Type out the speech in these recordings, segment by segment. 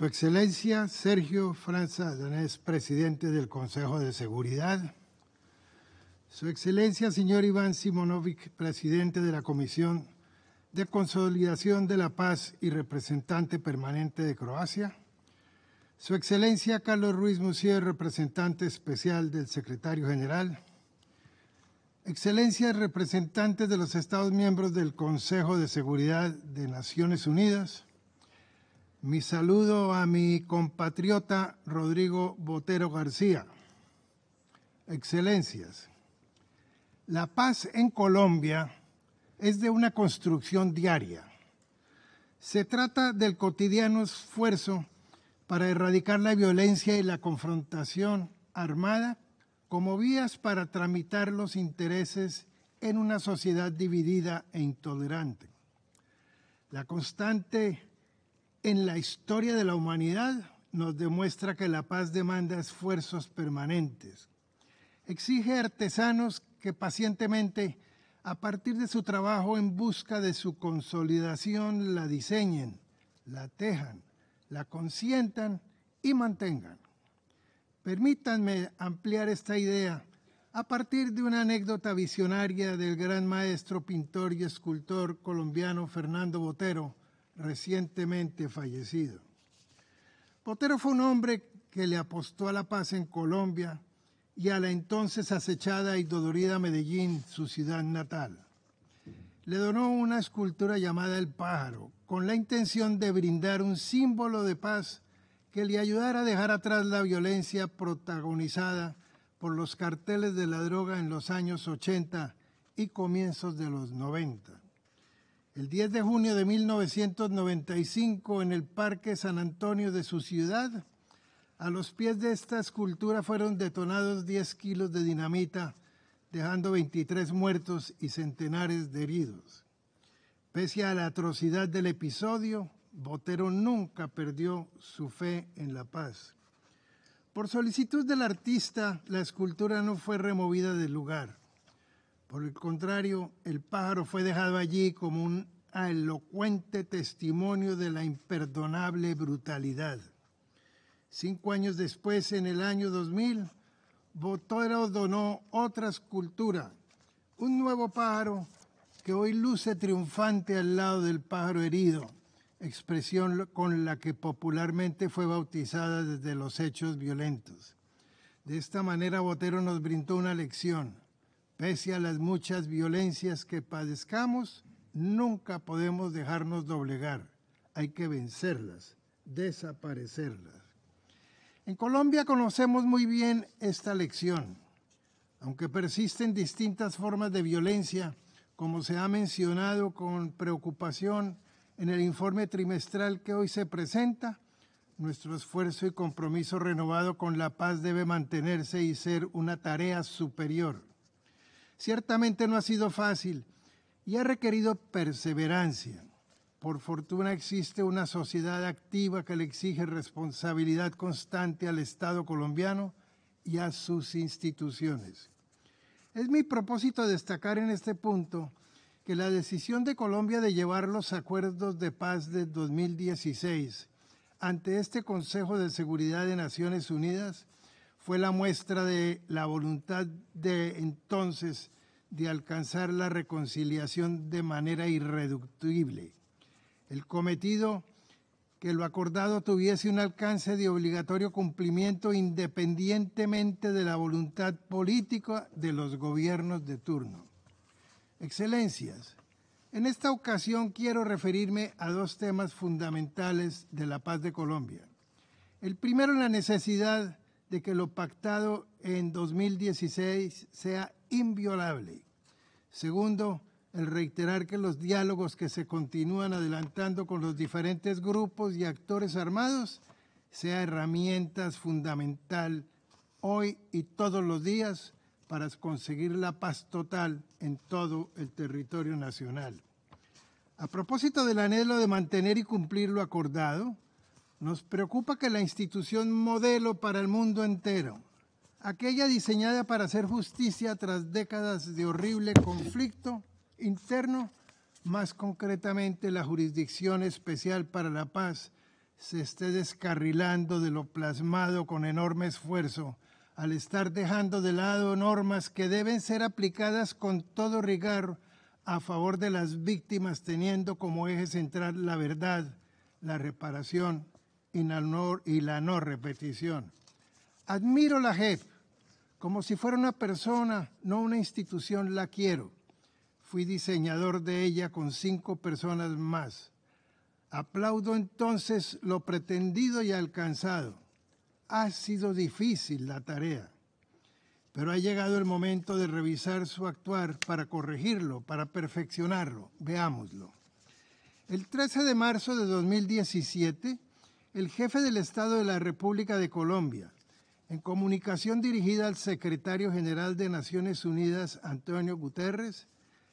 Su Excelencia Sergio Franza Danés, presidente del Consejo de Seguridad. Su Excelencia señor Iván Simonovic, presidente de la Comisión de Consolidación de la Paz y representante permanente de Croacia. Su Excelencia Carlos Ruiz Musier, representante especial del Secretario General. Excelencias representantes de los Estados miembros del Consejo de Seguridad de Naciones Unidas. Mi saludo a mi compatriota Rodrigo Botero García. Excelencias, la paz en Colombia es de una construcción diaria. Se trata del cotidiano esfuerzo para erradicar la violencia y la confrontación armada como vías para tramitar los intereses en una sociedad dividida e intolerante. La constante en la historia de la humanidad nos demuestra que la paz demanda esfuerzos permanentes. Exige artesanos que pacientemente, a partir de su trabajo en busca de su consolidación, la diseñen, la tejan, la consientan y mantengan. Permítanme ampliar esta idea a partir de una anécdota visionaria del gran maestro, pintor y escultor colombiano Fernando Botero, recientemente fallecido. Botero fue un hombre que le apostó a la paz en Colombia y a la entonces acechada y dolorida Medellín, su ciudad natal. Le donó una escultura llamada El pájaro, con la intención de brindar un símbolo de paz que le ayudara a dejar atrás la violencia protagonizada por los carteles de la droga en los años 80 y comienzos de los 90. El 10 de junio de 1995, en el Parque San Antonio de su ciudad, a los pies de esta escultura fueron detonados 10 kilos de dinamita, dejando 23 muertos y centenares de heridos. Pese a la atrocidad del episodio, Botero nunca perdió su fe en la paz. Por solicitud del artista, la escultura no fue removida del lugar. Por el contrario, el pájaro fue dejado allí como un elocuente testimonio de la imperdonable brutalidad. Cinco años después, en el año 2000, Botero donó otra escultura, un nuevo pájaro que hoy luce triunfante al lado del pájaro herido, expresión con la que popularmente fue bautizada desde los hechos violentos. De esta manera Botero nos brindó una lección. Pese a las muchas violencias que padezcamos, nunca podemos dejarnos doblegar. Hay que vencerlas, desaparecerlas. En Colombia conocemos muy bien esta lección. Aunque persisten distintas formas de violencia, como se ha mencionado con preocupación en el informe trimestral que hoy se presenta, nuestro esfuerzo y compromiso renovado con la paz debe mantenerse y ser una tarea superior. Ciertamente no ha sido fácil y ha requerido perseverancia. Por fortuna existe una sociedad activa que le exige responsabilidad constante al Estado colombiano y a sus instituciones. Es mi propósito destacar en este punto que la decisión de Colombia de llevar los acuerdos de paz de 2016 ante este Consejo de Seguridad de Naciones Unidas fue la muestra de la voluntad de entonces de alcanzar la reconciliación de manera irreductible. El cometido que lo acordado tuviese un alcance de obligatorio cumplimiento independientemente de la voluntad política de los gobiernos de turno. Excelencias, en esta ocasión quiero referirme a dos temas fundamentales de la paz de Colombia. El primero, la necesidad de que lo pactado en 2016 sea inviolable. Segundo, el reiterar que los diálogos que se continúan adelantando con los diferentes grupos y actores armados sea herramientas fundamental hoy y todos los días para conseguir la paz total en todo el territorio nacional. A propósito del anhelo de mantener y cumplir lo acordado, nos preocupa que la institución modelo para el mundo entero, aquella diseñada para hacer justicia tras décadas de horrible conflicto interno, más concretamente la Jurisdicción Especial para la Paz, se esté descarrilando de lo plasmado con enorme esfuerzo, al estar dejando de lado normas que deben ser aplicadas con todo rigor a favor de las víctimas, teniendo como eje central la verdad, la reparación y la no, repetición. Admiro la JEP como si fuera una persona, no una institución, la quiero. Fui diseñador de ella con cinco personas más. Aplaudo entonces lo pretendido y alcanzado. Ha sido difícil la tarea, pero ha llegado el momento de revisar su actuar para corregirlo, para perfeccionarlo. Veámoslo. El 13 de marzo de 2017 el jefe del Estado de la República de Colombia, en comunicación dirigida al secretario general de Naciones Unidas, Antonio Guterres,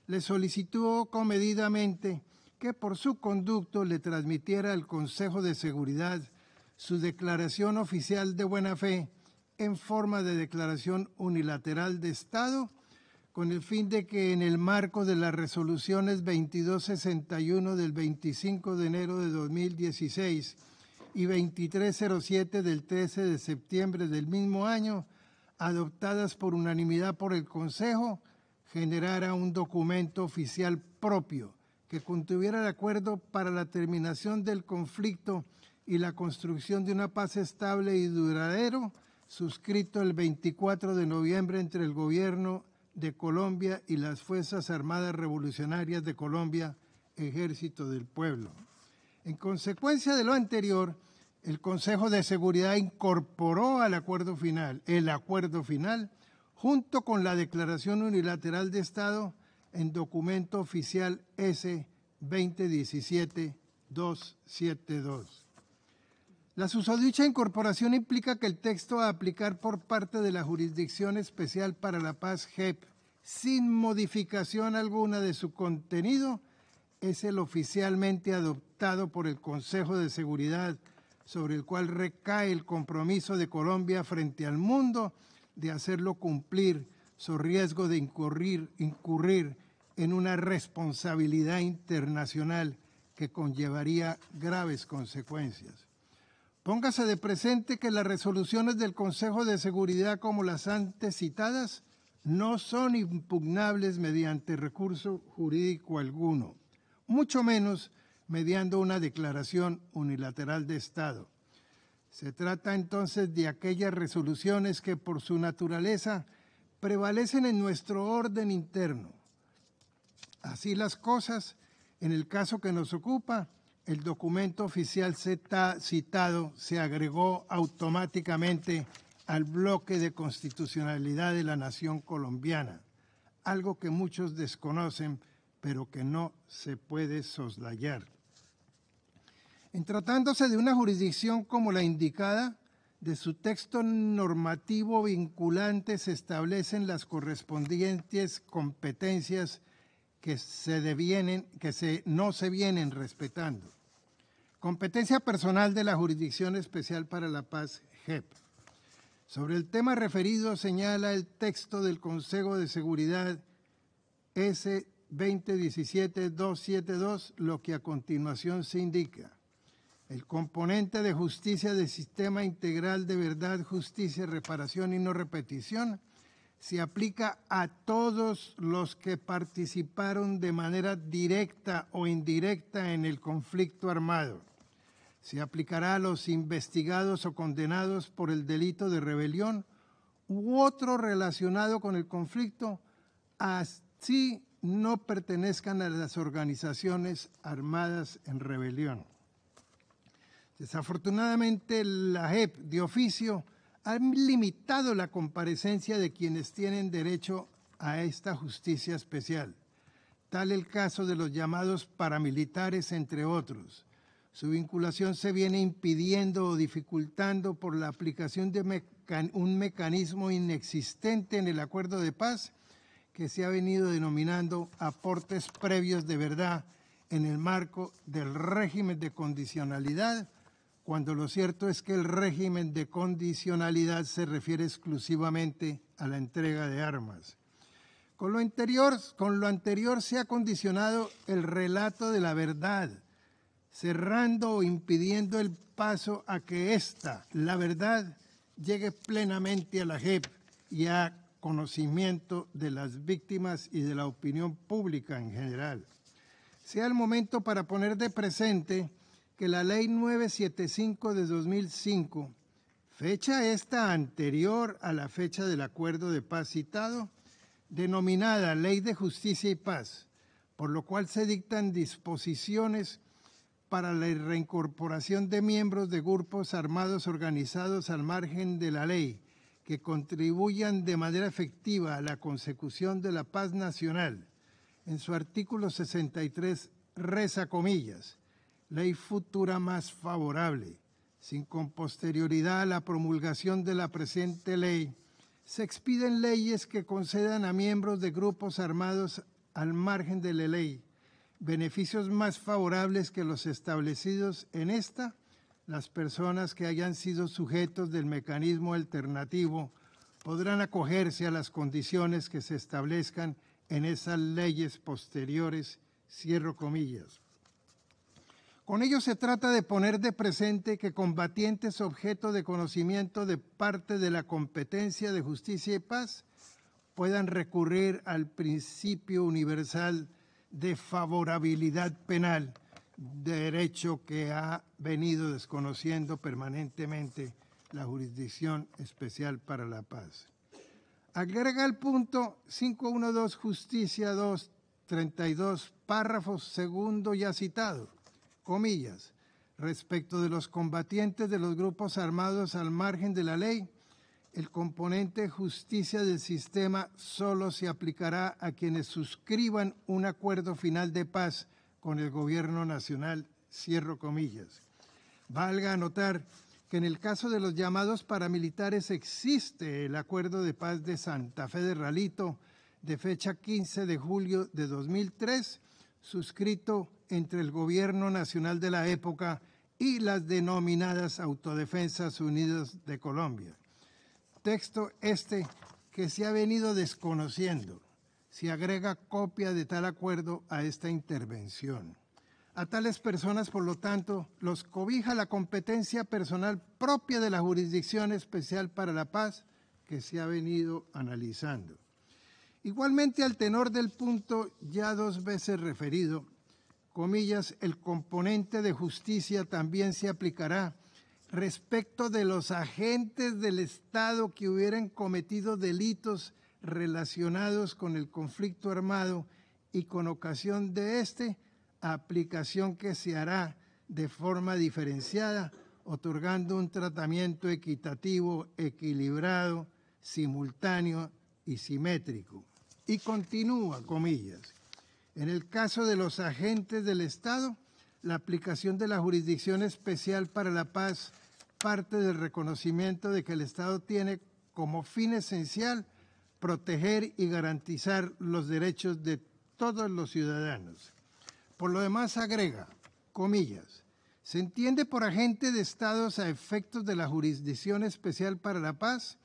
le solicitó comedidamente que por su conducto le transmitiera al Consejo de Seguridad su declaración oficial de buena fe en forma de declaración unilateral de Estado, con el fin de que en el marco de las resoluciones 2261 del 25 de enero de 2016 y 2307 del 13 de septiembre del mismo año, adoptadas por unanimidad por el Consejo, generara un documento oficial propio que contuviera el acuerdo para la terminación del conflicto y la construcción de una paz estable y duradero, suscrito el 24 de noviembre entre el gobierno de Colombia y las Fuerzas Armadas Revolucionarias de Colombia, Ejército del Pueblo. En consecuencia de lo anterior, el Consejo de Seguridad incorporó al acuerdo final, el acuerdo final, junto con la Declaración Unilateral de Estado en documento oficial S-2017-272. La susodicha incorporación implica que el texto a aplicar por parte de la Jurisdicción Especial para la Paz, JEP, sin modificación alguna de su contenido, es el oficialmente adoptado por el Consejo de Seguridad, sobre el cual recae el compromiso de Colombia frente al mundo de hacerlo cumplir, su riesgo de incurrir, incurrir en una responsabilidad internacional que conllevaría graves consecuencias. Póngase de presente que las resoluciones del Consejo de Seguridad como las antes citadas no son impugnables mediante recurso jurídico alguno mucho menos mediando una declaración unilateral de Estado. Se trata entonces de aquellas resoluciones que por su naturaleza prevalecen en nuestro orden interno. Así las cosas, en el caso que nos ocupa, el documento oficial citado se agregó automáticamente al bloque de constitucionalidad de la nación colombiana, algo que muchos desconocen pero que no se puede soslayar. En tratándose de una jurisdicción como la indicada, de su texto normativo vinculante se establecen las correspondientes competencias que se devienen, que se, no se vienen respetando. Competencia personal de la Jurisdicción Especial para la Paz, JEP. Sobre el tema referido señala el texto del Consejo de Seguridad S 2017-272, lo que a continuación se indica. El componente de justicia del sistema integral de verdad, justicia, reparación y no repetición se aplica a todos los que participaron de manera directa o indirecta en el conflicto armado. Se aplicará a los investigados o condenados por el delito de rebelión u otro relacionado con el conflicto, así no pertenezcan a las organizaciones armadas en rebelión. Desafortunadamente, la JEP de oficio ha limitado la comparecencia de quienes tienen derecho a esta justicia especial. Tal el caso de los llamados paramilitares, entre otros. Su vinculación se viene impidiendo o dificultando por la aplicación de un mecanismo inexistente en el acuerdo de paz que se ha venido denominando aportes previos de verdad en el marco del régimen de condicionalidad, cuando lo cierto es que el régimen de condicionalidad se refiere exclusivamente a la entrega de armas. Con lo, anterior, con lo anterior se ha condicionado el relato de la verdad, cerrando o impidiendo el paso a que esta, la verdad, llegue plenamente a la JEP y a conocimiento de las víctimas y de la opinión pública en general. Sea el momento para poner de presente que la Ley 975 de 2005, fecha esta anterior a la fecha del acuerdo de paz citado, denominada Ley de Justicia y Paz, por lo cual se dictan disposiciones para la reincorporación de miembros de grupos armados organizados al margen de la ley que contribuyan de manera efectiva a la consecución de la paz nacional. En su artículo 63 reza comillas, ley futura más favorable, sin con posterioridad a la promulgación de la presente ley, se expiden leyes que concedan a miembros de grupos armados al margen de la ley beneficios más favorables que los establecidos en esta las personas que hayan sido sujetos del mecanismo alternativo podrán acogerse a las condiciones que se establezcan en esas leyes posteriores, cierro comillas. Con ello se trata de poner de presente que combatientes objeto de conocimiento de parte de la competencia de justicia y paz puedan recurrir al principio universal de favorabilidad penal derecho que ha venido desconociendo permanentemente la Jurisdicción Especial para la Paz. Agrega el punto 512 Justicia 232, párrafo segundo ya citado, comillas, respecto de los combatientes de los grupos armados al margen de la ley, el componente justicia del sistema solo se aplicará a quienes suscriban un acuerdo final de paz con el gobierno nacional, cierro comillas. Valga anotar que en el caso de los llamados paramilitares existe el acuerdo de paz de Santa Fe de Ralito de fecha 15 de julio de 2003, suscrito entre el gobierno nacional de la época y las denominadas Autodefensas Unidas de Colombia. Texto este que se ha venido desconociendo se agrega copia de tal acuerdo a esta intervención. A tales personas, por lo tanto, los cobija la competencia personal propia de la Jurisdicción Especial para la Paz que se ha venido analizando. Igualmente, al tenor del punto ya dos veces referido, comillas, el componente de justicia también se aplicará respecto de los agentes del Estado que hubieran cometido delitos relacionados con el conflicto armado y con ocasión de este, aplicación que se hará de forma diferenciada, otorgando un tratamiento equitativo, equilibrado, simultáneo y simétrico. Y continúa, comillas. En el caso de los agentes del Estado, la aplicación de la Jurisdicción Especial para la Paz parte del reconocimiento de que el Estado tiene como fin esencial proteger y garantizar los derechos de todos los ciudadanos. Por lo demás agrega, comillas, se entiende por agente de estados a efectos de la Jurisdicción Especial para la Paz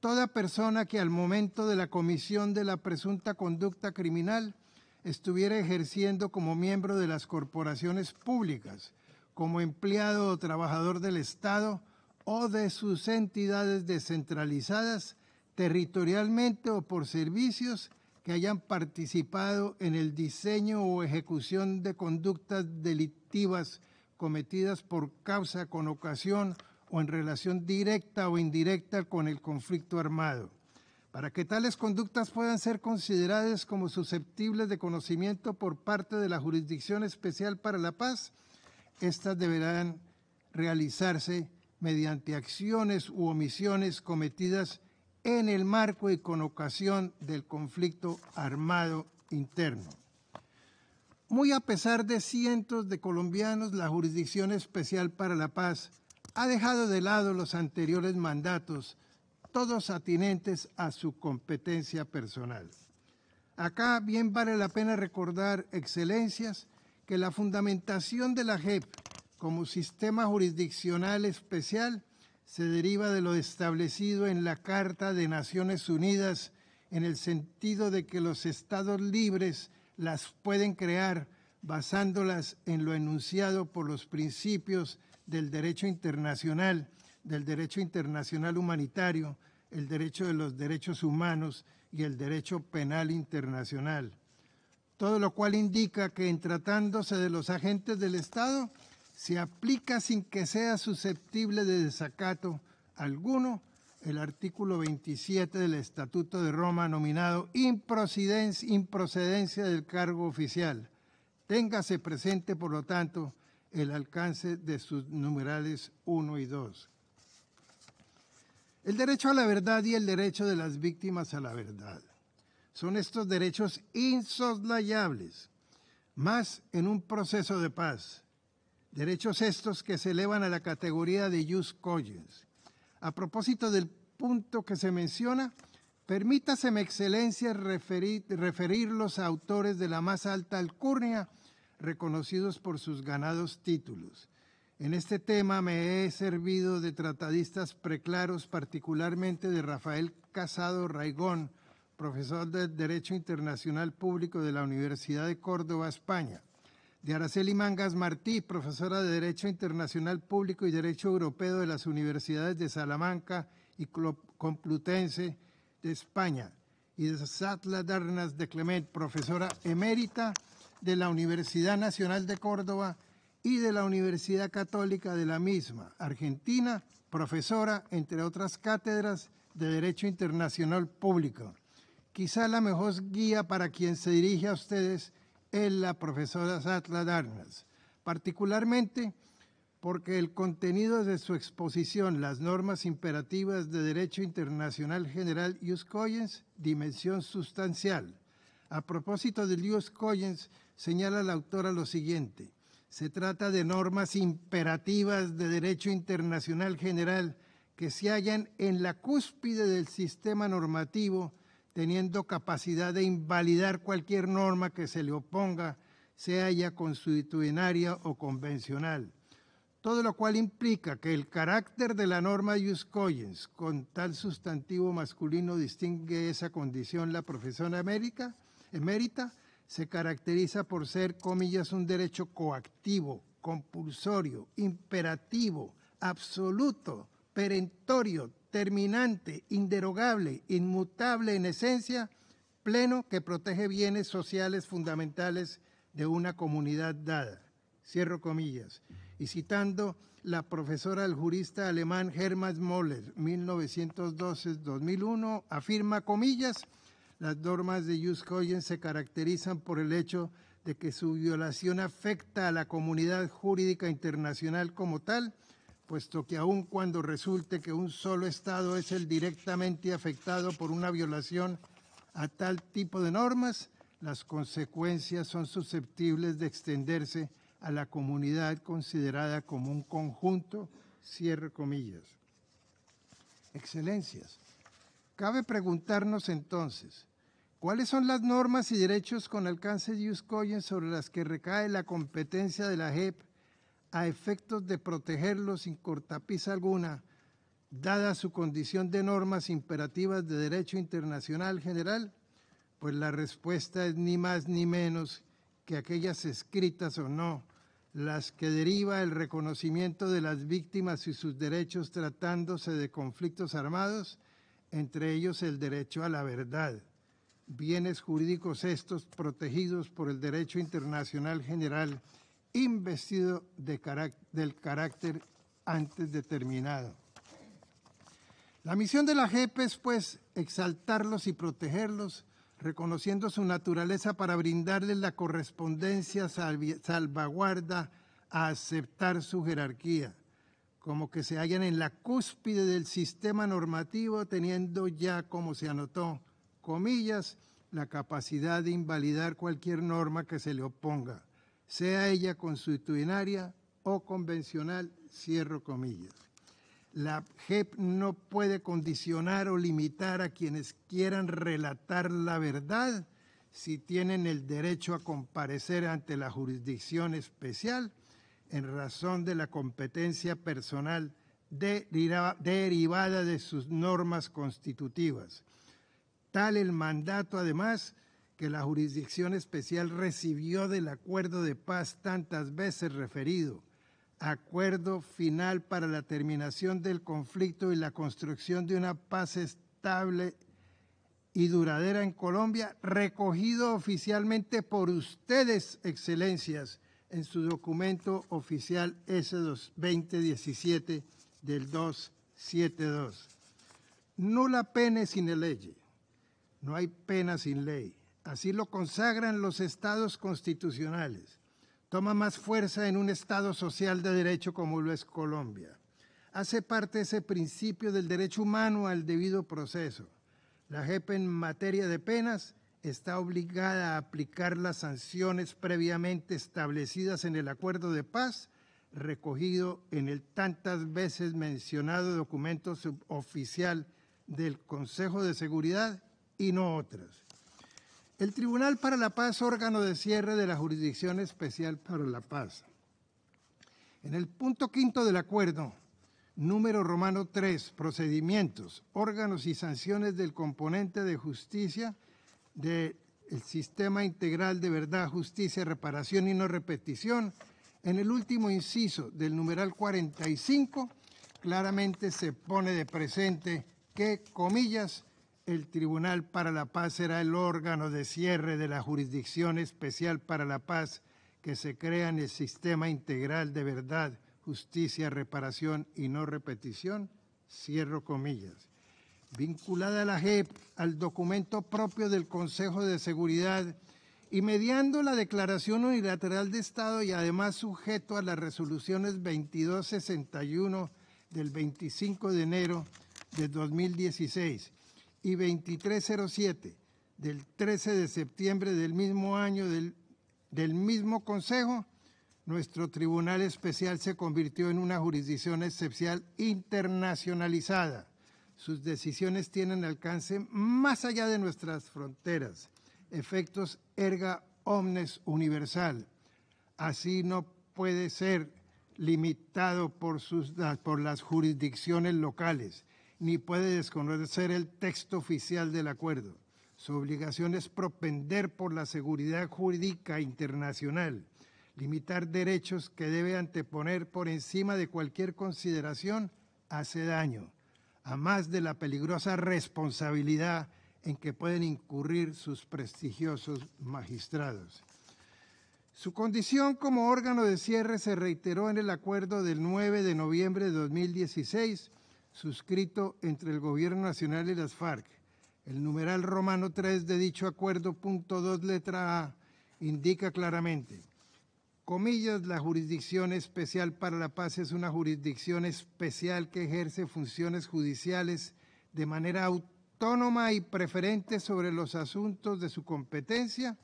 toda persona que al momento de la comisión de la presunta conducta criminal estuviera ejerciendo como miembro de las corporaciones públicas, como empleado o trabajador del Estado o de sus entidades descentralizadas territorialmente o por servicios que hayan participado en el diseño o ejecución de conductas delictivas cometidas por causa, con ocasión o en relación directa o indirecta con el conflicto armado. Para que tales conductas puedan ser consideradas como susceptibles de conocimiento por parte de la Jurisdicción Especial para la Paz, estas deberán realizarse mediante acciones u omisiones cometidas en el marco y con ocasión del conflicto armado interno. Muy a pesar de cientos de colombianos, la Jurisdicción Especial para la Paz ha dejado de lado los anteriores mandatos, todos atinentes a su competencia personal. Acá bien vale la pena recordar, excelencias, que la fundamentación de la JEP como sistema jurisdiccional especial se deriva de lo establecido en la Carta de Naciones Unidas en el sentido de que los estados libres las pueden crear basándolas en lo enunciado por los principios del derecho internacional, del derecho internacional humanitario, el derecho de los derechos humanos y el derecho penal internacional. Todo lo cual indica que en tratándose de los agentes del Estado, se aplica sin que sea susceptible de desacato alguno el artículo 27 del Estatuto de Roma nominado improcedencia, del cargo oficial. Téngase presente, por lo tanto, el alcance de sus numerales 1 y 2. El derecho a la verdad y el derecho de las víctimas a la verdad. Son estos derechos insoslayables, más en un proceso de paz, Derechos estos que se elevan a la categoría de jus cogens. A propósito del punto que se menciona, permítaseme, Excelencia, referir, los autores de la más alta alcurnia reconocidos por sus ganados títulos. En este tema me he servido de tratadistas preclaros, particularmente de Rafael Casado Raigón, profesor de Derecho Internacional Público de la Universidad de Córdoba, España de Araceli Mangas Martí, profesora de Derecho Internacional Público y Derecho Europeo de las Universidades de Salamanca y Complutense de España, y de Satla Darnas de Clement, profesora emérita de la Universidad Nacional de Córdoba y de la Universidad Católica de la misma, Argentina, profesora, entre otras cátedras, de Derecho Internacional Público. Quizá la mejor guía para quien se dirige a ustedes en la profesora Satla Darnas, particularmente porque el contenido de su exposición, las normas imperativas de Derecho Internacional General Ius Coyens, dimensión sustancial. A propósito del U.S. Coyens, señala la autora lo siguiente. Se trata de normas imperativas de Derecho Internacional General que se hallan en la cúspide del sistema normativo teniendo capacidad de invalidar cualquier norma que se le oponga, sea ya constitucionaria o convencional. Todo lo cual implica que el carácter de la norma jus cogens, con tal sustantivo masculino distingue esa condición la profesión américa, emérita, se caracteriza por ser, comillas, un derecho coactivo, compulsorio, imperativo, absoluto, perentorio, terminante, inderogable, inmutable en esencia, pleno que protege bienes sociales fundamentales de una comunidad dada. Cierro comillas. Y citando la profesora jurista alemán Hermann Moller, 1912-2001, afirma, comillas, las normas de Jus Coyen se caracterizan por el hecho de que su violación afecta a la comunidad jurídica internacional como tal puesto que aun cuando resulte que un solo Estado es el directamente afectado por una violación a tal tipo de normas, las consecuencias son susceptibles de extenderse a la comunidad considerada como un conjunto, cierre comillas. Excelencias, cabe preguntarnos entonces, ¿cuáles son las normas y derechos con alcance de Uscoyen sobre las que recae la competencia de la JEP a efectos de protegerlos sin cortapisa alguna, dada su condición de normas imperativas de derecho internacional general? Pues la respuesta es ni más ni menos que aquellas escritas o no, las que deriva el reconocimiento de las víctimas y sus derechos tratándose de conflictos armados, entre ellos el derecho a la verdad, bienes jurídicos estos protegidos por el derecho internacional general investido del carácter antes determinado. La misión de la JEP es pues exaltarlos y protegerlos, reconociendo su naturaleza para brindarles la correspondencia salvaguarda a aceptar su jerarquía, como que se hallan en la cúspide del sistema normativo, teniendo ya, como se anotó, comillas, la capacidad de invalidar cualquier norma que se le oponga sea ella constitucionaria o convencional, cierro comillas. La JEP no puede condicionar o limitar a quienes quieran relatar la verdad si tienen el derecho a comparecer ante la jurisdicción especial en razón de la competencia personal derivada de sus normas constitutivas. Tal el mandato, además, que la Jurisdicción Especial recibió del acuerdo de paz tantas veces referido, acuerdo final para la terminación del conflicto y la construcción de una paz estable y duradera en Colombia, recogido oficialmente por ustedes, excelencias, en su documento oficial S2017 del 272. la pene sin ley. No hay pena sin ley. Así lo consagran los estados constitucionales. Toma más fuerza en un estado social de derecho como lo es Colombia. Hace parte ese principio del derecho humano al debido proceso. La JEP en materia de penas está obligada a aplicar las sanciones previamente establecidas en el acuerdo de paz recogido en el tantas veces mencionado documento suboficial del Consejo de Seguridad y no otras. El Tribunal para la Paz, órgano de cierre de la Jurisdicción Especial para la Paz. En el punto quinto del acuerdo, número romano 3, procedimientos, órganos y sanciones del componente de justicia del sistema integral de verdad, justicia, reparación y no repetición, en el último inciso del numeral 45, claramente se pone de presente que, comillas, el Tribunal para la Paz será el órgano de cierre de la Jurisdicción Especial para la Paz que se crea en el Sistema Integral de Verdad, Justicia, Reparación y No Repetición. Cierro comillas. Vinculada a la JEP al documento propio del Consejo de Seguridad y mediando la Declaración Unilateral de Estado y además sujeto a las resoluciones 2261 del 25 de enero de 2016 y 2307 del 13 de septiembre del mismo año del, mismo Consejo, nuestro Tribunal Especial se convirtió en una jurisdicción excepcional internacionalizada. Sus decisiones tienen alcance más allá de nuestras fronteras, efectos erga omnes universal. Así no puede ser limitado por, sus, por las jurisdicciones locales ni puede desconocer el texto oficial del acuerdo. Su obligación es propender por la seguridad jurídica internacional, limitar derechos que debe anteponer por encima de cualquier consideración hace daño, a más de la peligrosa responsabilidad en que pueden incurrir sus prestigiosos magistrados. Su condición como órgano de cierre se reiteró en el acuerdo del 9 de noviembre de 2016 suscrito entre el Gobierno Nacional y las FARC. El numeral romano 3 de dicho acuerdo, punto 2, letra A, indica claramente, comillas, la jurisdicción especial para la paz es una jurisdicción especial que ejerce funciones judiciales de manera autónoma y preferente sobre los asuntos de su competencia,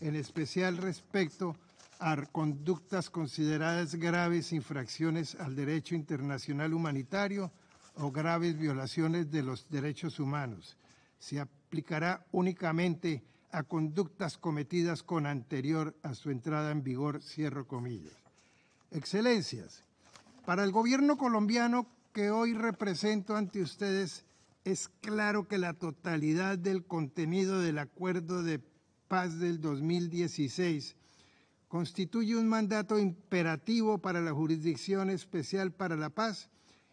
en especial respecto a conductas consideradas graves infracciones al derecho internacional humanitario, o graves violaciones de los derechos humanos. Se aplicará únicamente a conductas cometidas con anterior a su entrada en vigor, cierro comillas. Excelencias, para el gobierno colombiano que hoy represento ante ustedes, es claro que la totalidad del contenido del acuerdo de paz del 2016 constituye un mandato imperativo para la Jurisdicción Especial para la Paz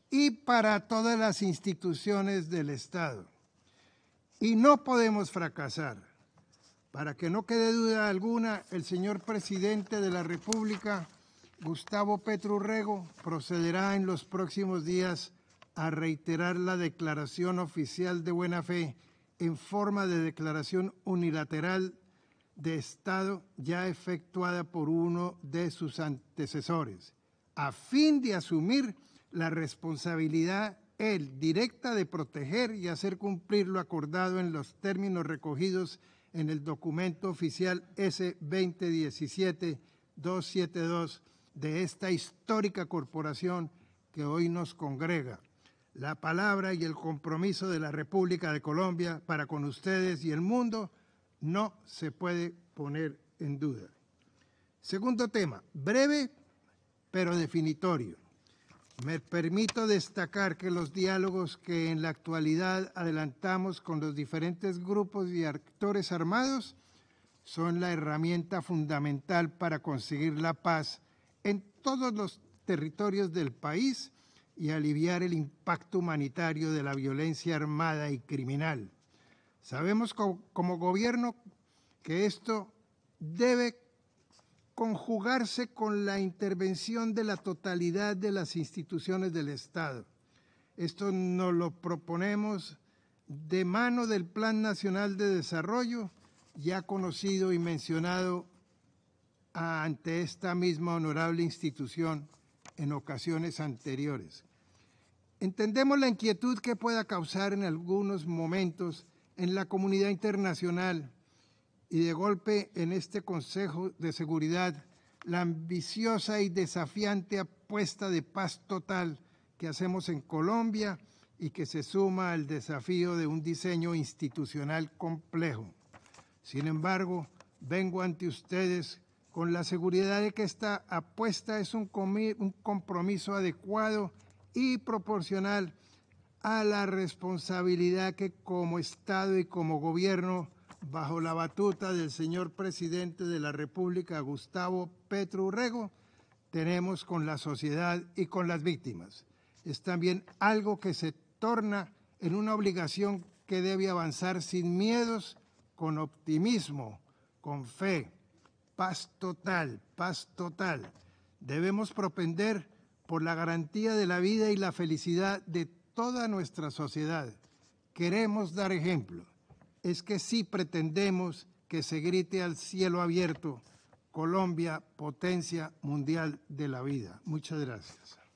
y para todas las instituciones del Estado. Y no podemos fracasar. Para que no quede duda alguna, el señor presidente de la República, Gustavo Rego, procederá en los próximos días a reiterar la declaración oficial de buena fe en forma de declaración unilateral de Estado ya efectuada por uno de sus antecesores, a fin de asumir la responsabilidad él directa de proteger y hacer cumplir lo acordado en los términos recogidos en el documento oficial S-2017-272 de esta histórica corporación que hoy nos congrega. La palabra y el compromiso de la República de Colombia para con ustedes y el mundo no se puede poner en duda. Segundo tema, breve pero definitorio. Me permito destacar que los diálogos que en la actualidad adelantamos con los diferentes grupos y actores armados son la herramienta fundamental para conseguir la paz en todos los territorios del país y aliviar el impacto humanitario de la violencia armada y criminal. Sabemos como, gobierno que esto debe conjugarse con la intervención de la totalidad de las instituciones del Estado. Esto nos lo proponemos de mano del Plan Nacional de Desarrollo, ya conocido y mencionado ante esta misma honorable institución en ocasiones anteriores. Entendemos la inquietud que pueda causar en algunos momentos en la comunidad internacional y de golpe en este Consejo de Seguridad la ambiciosa y desafiante apuesta de paz total que hacemos en Colombia y que se suma al desafío de un diseño institucional complejo. Sin embargo, vengo ante ustedes con la seguridad de que esta apuesta es un, un compromiso adecuado y proporcional a la responsabilidad que como Estado y como gobierno bajo la batuta del señor presidente de la República, Gustavo Petro Urrego, tenemos con la sociedad y con las víctimas. Es también algo que se torna en una obligación que debe avanzar sin miedos, con optimismo, con fe. Paz total, paz total. Debemos propender por la garantía de la vida y la felicidad de toda nuestra sociedad. Queremos dar ejemplo es que sí pretendemos que se grite al cielo abierto, Colombia, potencia mundial de la vida. Muchas gracias.